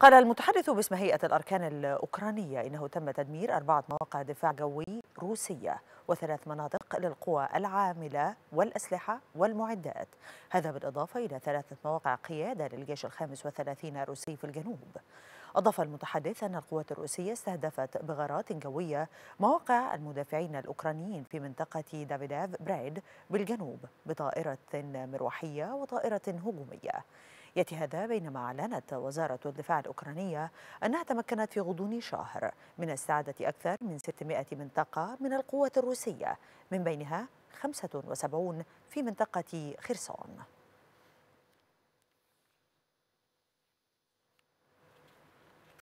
قال المتحدث باسم هيئة الأركان الأوكرانية إنه تم تدمير أربعة مواقع دفاع جوي روسية وثلاث مناطق للقوى العاملة والأسلحة والمعدات هذا بالإضافة إلى ثلاثة مواقع قيادة للجيش الخامس وثلاثين روسي في الجنوب أضاف المتحدث أن القوات الروسية استهدفت بغارات جوية مواقع المدافعين الأوكرانيين في منطقة دافيداف برايد بالجنوب بطائرة مروحية وطائرة هجومية يأتي هذا بينما أعلنت وزارة الدفاع الأوكرانية أنها تمكنت في غضون شهر من استعادة أكثر من 600 منطقة من القوات الروسية من بينها 75 في منطقة خرسون